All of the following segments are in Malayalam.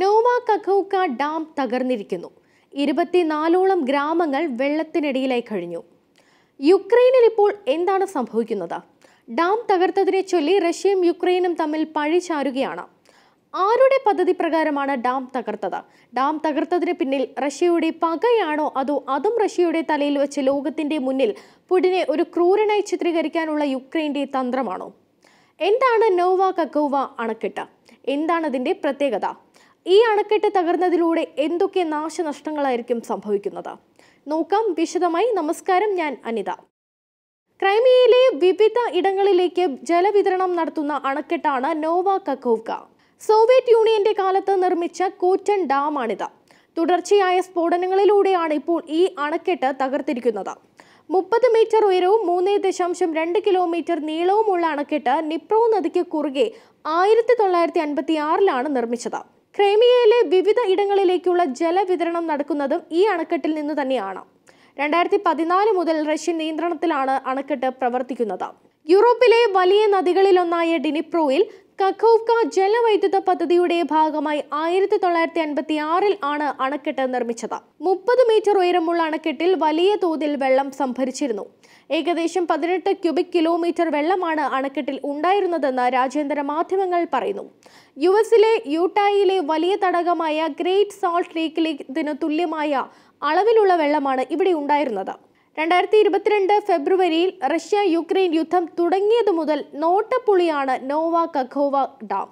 നോവ കഖൌക്ക ഡാം തകർന്നിരിക്കുന്നു ഇരുപത്തിനാലോളം ഗ്രാമങ്ങൾ വെള്ളത്തിനടിയിലായി കഴിഞ്ഞു യുക്രൈനിൽ ഇപ്പോൾ എന്താണ് സംഭവിക്കുന്നത് ഡാം തകർത്തതിനെ ചൊല്ലി റഷ്യയും യുക്രൈനും തമ്മിൽ പഴി ചാരുകയാണ് ആരുടെ പദ്ധതി പ്രകാരമാണ് ഡാം തകർത്തത് ഡാം തകർത്തതിന് പിന്നിൽ റഷ്യയുടെ പകയാണോ അതോ അതും റഷ്യയുടെ തലയിൽ വെച്ച് ലോകത്തിന്റെ മുന്നിൽ പുടിനെ ഒരു ക്രൂരനായി ചിത്രീകരിക്കാനുള്ള യുക്രൈന്റെ തന്ത്രമാണോ എന്താണ് നോവ കക്കോവ അണക്കെട്ട് എന്താണ് പ്രത്യേകത ഈ അണക്കെട്ട് തകർന്നതിലൂടെ എന്തൊക്കെ നാശനഷ്ടങ്ങളായിരിക്കും സംഭവിക്കുന്നത് നോക്കാം വിശദമായി നമസ്കാരം ഞാൻ അനിത ക്രൈമിയയിലെ വിവിധ ഇടങ്ങളിലേക്ക് ജലവിതരണം നടത്തുന്ന അണക്കെട്ടാണ് നോവ കക്കോവ്ക സോവിയറ്റ് യൂണിയന്റെ കാലത്ത് നിർമ്മിച്ച കൂറ്റൻ ഡാമാണിത് തുടർച്ചയായ സ്ഫോടനങ്ങളിലൂടെയാണ് ഇപ്പോൾ ഈ അണക്കെട്ട് തകർത്തിരിക്കുന്നത് മുപ്പത് മീറ്റർ ഉയരവും മൂന്ന് ദശാംശം രണ്ട് കിലോമീറ്റർ നീളവുമുള്ള അണക്കെട്ട് നിപ്രോ നദിക്ക് കുറുകെ ആയിരത്തി തൊള്ളായിരത്തി അൻപത്തി ആറിലാണ് നിർമ്മിച്ചത് ക്രൈമിയയിലെ വിവിധ ഇടങ്ങളിലേക്കുള്ള ജലവിതരണം നടക്കുന്നതും ഈ അണക്കെട്ടിൽ നിന്ന് തന്നെയാണ് രണ്ടായിരത്തി പതിനാല് മുതൽ റഷ്യൻ നിയന്ത്രണത്തിലാണ് അണക്കെട്ട് പ്രവർത്തിക്കുന്നത് യൂറോപ്പിലെ വലിയ നദികളിലൊന്നായ ഡിനിപ്രോയിൽ കഖോവ്ക ജലവൈദ്യുത പദ്ധതിയുടെ ഭാഗമായി ആയിരത്തി തൊള്ളായിരത്തി അൻപത്തി ആറിൽ ആണ് അണക്കെട്ട് നിർമ്മിച്ചത് മുപ്പത് മീറ്റർ ഉയരമുള്ള അണക്കെട്ടിൽ വലിയ തോതിൽ വെള്ളം സംഭരിച്ചിരുന്നു ഏകദേശം പതിനെട്ട് ക്യൂബിക് കിലോമീറ്റർ വെള്ളമാണ് അണക്കെട്ടിൽ ഉണ്ടായിരുന്നതെന്ന് രാജ്യാന്തര മാധ്യമങ്ങൾ പറയുന്നു യു എസിലെ യൂട്ടായിലെ വലിയ തടകമായ ഗ്രേറ്റ് സാൾട്ട് ലേക്കിലെ ഇതിന് തുല്യമായ അളവിലുള്ള വെള്ളമാണ് ഇവിടെ ഉണ്ടായിരുന്നത് രണ്ടായിരത്തി ഇരുപത്തിരണ്ട് ഫെബ്രുവരിയിൽ റഷ്യ യുക്രൈൻ യുദ്ധം തുടങ്ങിയതു മുതൽ നോട്ടപ്പുളിയാണ് നോവ കഖോവ ഡാം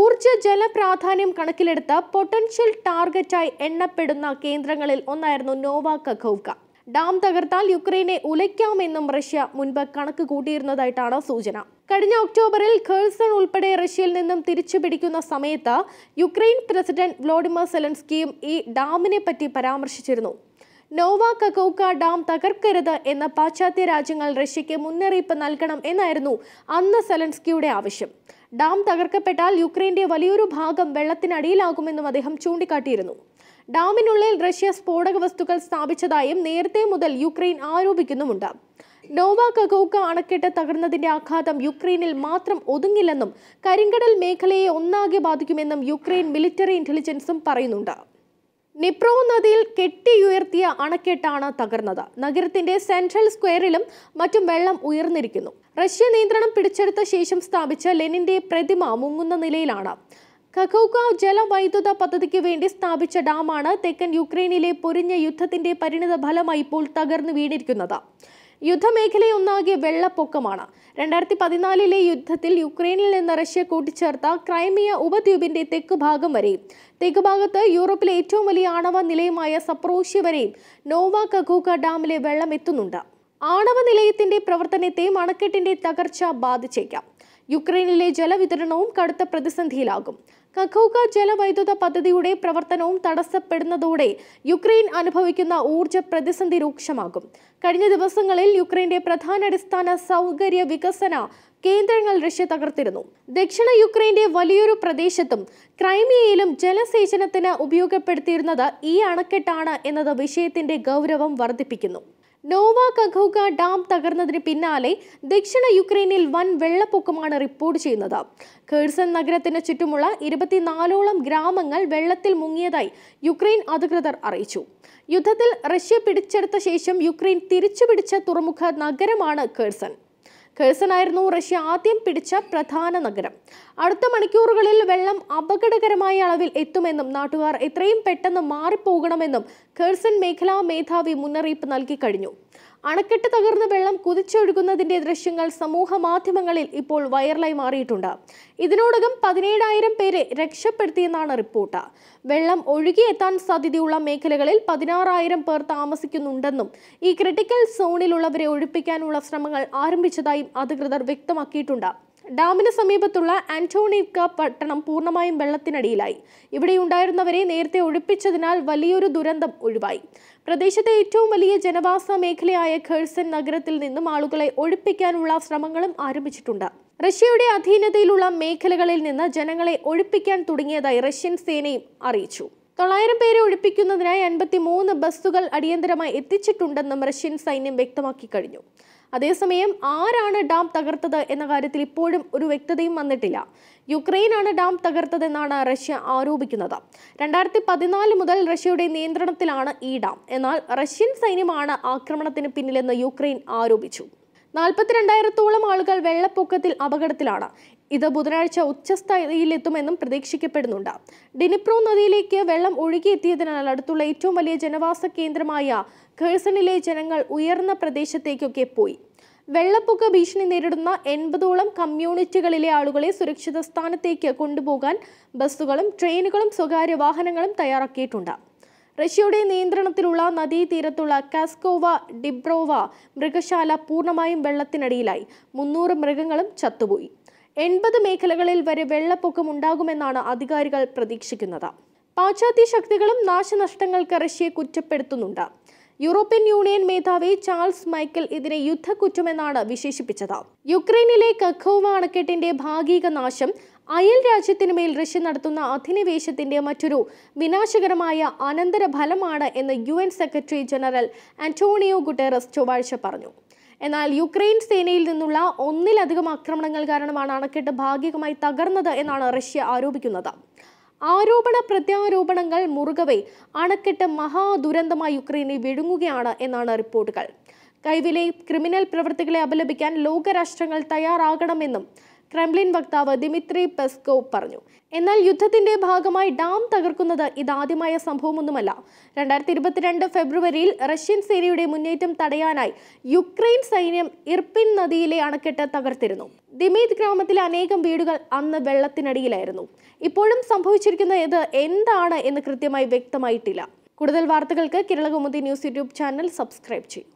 ഊർജ്ജ ജല പ്രാധാന്യം കണക്കിലെടുത്ത പൊട്ടൻഷ്യൽ ടാർഗറ്റായി എണ്ണപ്പെടുന്ന കേന്ദ്രങ്ങളിൽ ഒന്നായിരുന്നു നോവ കഖോവ്ക ഡാം തകർത്താൽ യുക്രൈനെ ഉലയ്ക്കാമെന്നും റഷ്യ മുൻപ് കണക്ക് കൂട്ടിയിരുന്നതായിട്ടാണ് സൂചന കഴിഞ്ഞ ഒക്ടോബറിൽ ഖേഴ്സൺ ഉൾപ്പെടെ റഷ്യയിൽ നിന്നും തിരിച്ചു പിടിക്കുന്ന സമയത്ത് യുക്രൈൻ പ്രസിഡന്റ് വ്ളോഡിമർ സെലൻസ്കിയും ഈ ഡാമിനെ പറ്റി പരാമർശിച്ചിരുന്നു നോവാ കക്കോക്ക ഡാം തകർക്കരുത് എന്ന പാശ്ചാത്യ രാജ്യങ്ങൾ റഷ്യയ്ക്ക് മുന്നറിയിപ്പ് നൽകണം എന്നായിരുന്നു അന്ന് സെലൻസ്കിയുടെ ആവശ്യം ഡാം തകർക്കപ്പെട്ടാൽ യുക്രൈന്റെ വലിയൊരു ഭാഗം വെള്ളത്തിനടിയിലാകുമെന്നും അദ്ദേഹം ചൂണ്ടിക്കാട്ടിയിരുന്നു ഡാമിനുള്ളിൽ റഷ്യ സ്ഫോടക വസ്തുക്കൾ സ്ഥാപിച്ചതായും നേരത്തെ മുതൽ യുക്രൈൻ ആരോപിക്കുന്നുമുണ്ട് നോവാ കകൗക്ക അണക്കെട്ട് തകർന്നതിന്റെ ആഘാതം യുക്രൈനിൽ മാത്രം ഒതുങ്ങില്ലെന്നും കരിങ്കടൽ മേഖലയെ ഒന്നാകെ ബാധിക്കുമെന്നും യുക്രൈൻ മിലിറ്ററി ഇന്റലിജൻസും പറയുന്നുണ്ട് നിപ്രോ നദിയിൽ കെട്ടിയുയർത്തിയ അണക്കെട്ടാണ് തകർന്നത് നഗരത്തിന്റെ സെൻട്രൽ സ്ക്വയറിലും മറ്റും വെള്ളം ഉയർന്നിരിക്കുന്നു റഷ്യ നിയന്ത്രണം പിടിച്ചെടുത്ത ശേഷം സ്ഥാപിച്ച ലെനിന്റെ പ്രതിമ മുങ്ങുന്ന നിലയിലാണ് ഖഖൌക്കാവ് ജലവൈദ്യുത പദ്ധതിക്ക് വേണ്ടി സ്ഥാപിച്ച ഡാമാണ് തെക്കൻ യുക്രൈനിലെ പൊരിഞ്ഞ യുദ്ധത്തിന്റെ പരിണിത ഫലമായി ഇപ്പോൾ തകർന്നു വീണിരിക്കുന്നത് യുദ്ധമേഖലയൊന്നാകെ വെള്ളപ്പൊക്കമാണ് രണ്ടായിരത്തി പതിനാലിലെ യുദ്ധത്തിൽ യുക്രൈനിൽ നിന്ന് റഷ്യ കൂട്ടിച്ചേർത്ത ക്രൈമിയ ഉപദ്വീപിന്റെ തെക്ക് ഭാഗം വരെയും തെക്ക് ഭാഗത്ത് യൂറോപ്പിലെ ഏറ്റവും വലിയ ആണവ നിലയമായ സപ്രോഷ്യ വരെയും നോവ കഗൂക ഡാമിലെ വെള്ളം എത്തുന്നുണ്ട് ആണവ നിലയത്തിന്റെ പ്രവർത്തനത്തെ അണക്കെട്ടിന്റെ തകർച്ച ബാധിച്ചേക്കാം യുക്രൈനിലെ ജലവിതരണവും കടുത്ത പ്രതിസന്ധിയിലാകും കഖോക ജലവൈദ്യുത പദ്ധതിയുടെ പ്രവർത്തനവും തടസ്സപ്പെടുന്നതോടെ യുക്രൈൻ അനുഭവിക്കുന്ന ഊർജ്ജ പ്രതിസന്ധി രൂക്ഷമാകും കഴിഞ്ഞ ദിവസങ്ങളിൽ യുക്രൈന്റെ പ്രധാന അടിസ്ഥാന സൗകര്യ വികസന കേന്ദ്രങ്ങൾ റഷ്യ തകർത്തിരുന്നു ദക്ഷിണ യുക്രൈന്റെ വലിയൊരു പ്രദേശത്തും ക്രൈമിയയിലും ജലസേചനത്തിന് ഉപയോഗപ്പെടുത്തിയിരുന്നത് ഈ അണക്കെട്ടാണ് എന്നത് വിഷയത്തിന്റെ ഗൗരവം വർദ്ധിപ്പിക്കുന്നു നോവാ കഖൂക ഡാം തകർന്നതിന് പിന്നാലെ ദക്ഷിണ യുക്രൈനിൽ വൻ വെള്ളപ്പൊക്കമാണ് റിപ്പോർട്ട് ചെയ്യുന്നത് ഖേഴ്സൺ നഗരത്തിന് ചുറ്റുമുള്ള ഇരുപത്തിനാലോളം ഗ്രാമങ്ങൾ വെള്ളത്തിൽ മുങ്ങിയതായി യുക്രൈൻ അധികൃതർ അറിയിച്ചു യുദ്ധത്തിൽ റഷ്യ പിടിച്ചെടുത്ത ശേഷം യുക്രൈൻ തിരിച്ചുപിടിച്ച തുറമുഖ നഗരമാണ് ഖേഴ്സൺ ആയിരുന്നു റഷ്യ ആദ്യം പിടിച്ച പ്രധാന നഗരം അടുത്ത മണിക്കൂറുകളിൽ വെള്ളം അപകടകരമായ അളവിൽ എത്തുമെന്നും നാട്ടുകാർ എത്രയും പെട്ടെന്ന് മാറിപ്പോകണമെന്നും കേഴ്സൺ മേഖലാ മേധാവി മുന്നറിയിപ്പ് നൽകി കഴിഞ്ഞു അണക്കെട്ട് തകർന്ന് വെള്ളം കുതിച്ചൊഴുകുന്നതിന്റെ ദൃശ്യങ്ങൾ സമൂഹ മാധ്യമങ്ങളിൽ ഇപ്പോൾ വൈറലായി മാറിയിട്ടുണ്ട് ഇതിനോടകം പതിനേഴായിരം പേരെ രക്ഷപ്പെടുത്തിയെന്നാണ് റിപ്പോർട്ട് വെള്ളം ഒഴുകിയെത്താൻ സാധ്യതയുള്ള മേഖലകളിൽ പതിനാറായിരം പേർ താമസിക്കുന്നുണ്ടെന്നും ഈ ക്രിട്ടിക്കൽ സോണിലുള്ളവരെ ഒഴിപ്പിക്കാനുള്ള ശ്രമങ്ങൾ ആരംഭിച്ചതായും അധികൃതർ വ്യക്തമാക്കിയിട്ടുണ്ട് ഡാമിന് സമീപത്തുള്ള ആന്റോണിക്ക പട്ടണം പൂർണ്ണമായും വെള്ളത്തിനടിയിലായി ഇവിടെയുണ്ടായിരുന്നവരെ നേരത്തെ ഒഴിപ്പിച്ചതിനാൽ വലിയൊരു ദുരന്തം ഒഴിവായി പ്രദേശത്തെ ഏറ്റവും വലിയ ജനവാസ മേഖലയായ ഖേഴ്സൻ നഗരത്തിൽ നിന്നും ആളുകളെ ഒഴിപ്പിക്കാനുള്ള ശ്രമങ്ങളും ആരംഭിച്ചിട്ടുണ്ട് റഷ്യയുടെ അധീനതയിലുള്ള മേഖലകളിൽ നിന്ന് ജനങ്ങളെ ഒഴിപ്പിക്കാൻ തുടങ്ങിയതായി റഷ്യൻ സേനയും അറിയിച്ചു തൊള്ളായിരം പേരെ ഒഴിപ്പിക്കുന്നതിനായി അൻപത്തി മൂന്ന് ബസ്സുകൾ അടിയന്തരമായി എത്തിച്ചിട്ടുണ്ടെന്നും റഷ്യൻ സൈന്യം വ്യക്തമാക്കി കഴിഞ്ഞു അതേസമയം ആരാണ് ഡാം തകർത്തത് എന്ന കാര്യത്തിൽ ഇപ്പോഴും ഒരു വ്യക്തതയും വന്നിട്ടില്ല യുക്രൈനാണ് ഡാം തകർത്തതെന്നാണ് റഷ്യ ആരോപിക്കുന്നത് രണ്ടായിരത്തി പതിനാല് മുതൽ റഷ്യയുടെ നിയന്ത്രണത്തിലാണ് ഈ ഡാം എന്നാൽ റഷ്യൻ സൈന്യമാണ് ആക്രമണത്തിന് പിന്നിലെന്ന് യുക്രൈൻ ആരോപിച്ചു നാൽപ്പത്തിരണ്ടായിരത്തോളം ആളുകൾ വെള്ളപ്പൊക്കത്തിൽ അപകടത്തിലാണ് ഇത് ബുധനാഴ്ച ഉച്ചസ്ഥായിലെത്തുമെന്നും പ്രതീക്ഷിക്കപ്പെടുന്നുണ്ട് ഡിനിപ്രോ നദിയിലേക്ക് വെള്ളം ഒഴുകിയെത്തിയതിനാൽ അടുത്തുള്ള ഏറ്റവും വലിയ ജനവാസ കേന്ദ്രമായ ഖേഴ്സണിലെ ജനങ്ങൾ ഉയർന്ന പ്രദേശത്തേക്കൊക്കെ പോയി വെള്ളപ്പൊക്ക ഭീഷണി നേരിടുന്ന എൺപതോളം കമ്മ്യൂണിറ്റികളിലെ ആളുകളെ സുരക്ഷിത സ്ഥാനത്തേക്ക് കൊണ്ടുപോകാൻ ബസ്സുകളും ട്രെയിനുകളും സ്വകാര്യ വാഹനങ്ങളും തയ്യാറാക്കിയിട്ടുണ്ട് റഷ്യയുടെ നിയന്ത്രണത്തിലുള്ള നദീതീരത്തുള്ള കാസ്കോവ ഡിബ്രോവ മൃഗശാല പൂർണ്ണമായും വെള്ളത്തിനടിയിലായി മുന്നൂറ് മൃഗങ്ങളും ചത്തുപോയി എൺപത് മേഖലകളിൽ വരെ വെള്ളപ്പൊക്കം ഉണ്ടാകുമെന്നാണ് അധികാരികൾ പ്രതീക്ഷിക്കുന്നത് പാശ്ചാത്യ ശക്തികളും നാശനഷ്ടങ്ങൾക്ക് റഷ്യയെ കുറ്റപ്പെടുത്തുന്നുണ്ട് യൂറോപ്യൻ യൂണിയൻ മേധാവി ചാൾസ് മൈക്കൽ ഇതിനെ യുദ്ധക്കുറ്റമെന്നാണ് വിശേഷിപ്പിച്ചത് യുക്രൈനിലെ കഖോവ അണക്കെട്ടിന്റെ ഭാഗിക നാശം അയൽ രാജ്യത്തിനു മേൽ റഷ്യ നടത്തുന്ന അധിനിവേശത്തിന്റെ മറ്റൊരു വിനാശകരമായ അനന്തരഫലമാണ് എന്ന് U secretary general Antonio Guterres ചൊവ്വാഴ്ച പറഞ്ഞു എന്നാൽ യുക്രൈൻ സേനയിൽ നിന്നുള്ള ഒന്നിലധികം ആക്രമണങ്ങൾ കാരണമാണ് അണക്കെട്ട് ഭാഗികമായി തകർന്നത് എന്നാണ് റഷ്യ ആരോപിക്കുന്നത് ആരോപണ പ്രത്യാരോപണങ്ങൾ മുറുകവെ അണക്കെട്ട് മഹാദുരന്തമായി യുക്രൈനിൽ വിഴുങ്ങുകയാണ് എന്നാണ് റിപ്പോർട്ടുകൾ കൈവിലെ ക്രിമിനൽ പ്രവൃത്തികളെ അപലപിക്കാൻ ലോകരാഷ്ട്രങ്ങൾ തയ്യാറാകണമെന്നും ക്രെംലിൻ വക്താവ് ദിമിത്രി പെസ്കോവ് പറഞ്ഞു എന്നാൽ യുദ്ധത്തിന്റെ ഭാഗമായി ഡാം തകർക്കുന്നത് ഇതാദ്യമായ സംഭവമൊന്നുമല്ല രണ്ടായിരത്തി ഇരുപത്തിരണ്ട് ഫെബ്രുവരിയിൽ റഷ്യൻ സേനയുടെ മുന്നേറ്റം തടയാനായി യുക്രൈൻ സൈന്യം ഇർപ്പിൻ നദിയിലെ അണക്കെട്ട് തകർത്തിരുന്നു ദിമീത് ഗ്രാമത്തിലെ അനേകം വീടുകൾ അന്ന് വെള്ളത്തിനടിയിലായിരുന്നു ഇപ്പോഴും സംഭവിച്ചിരിക്കുന്ന ഇത് എന്താണ് എന്ന് കൃത്യമായി വ്യക്തമായിട്ടില്ല കൂടുതൽ വാർത്തകൾക്ക് Kerala news YouTube channel subscribe ചെയ്യും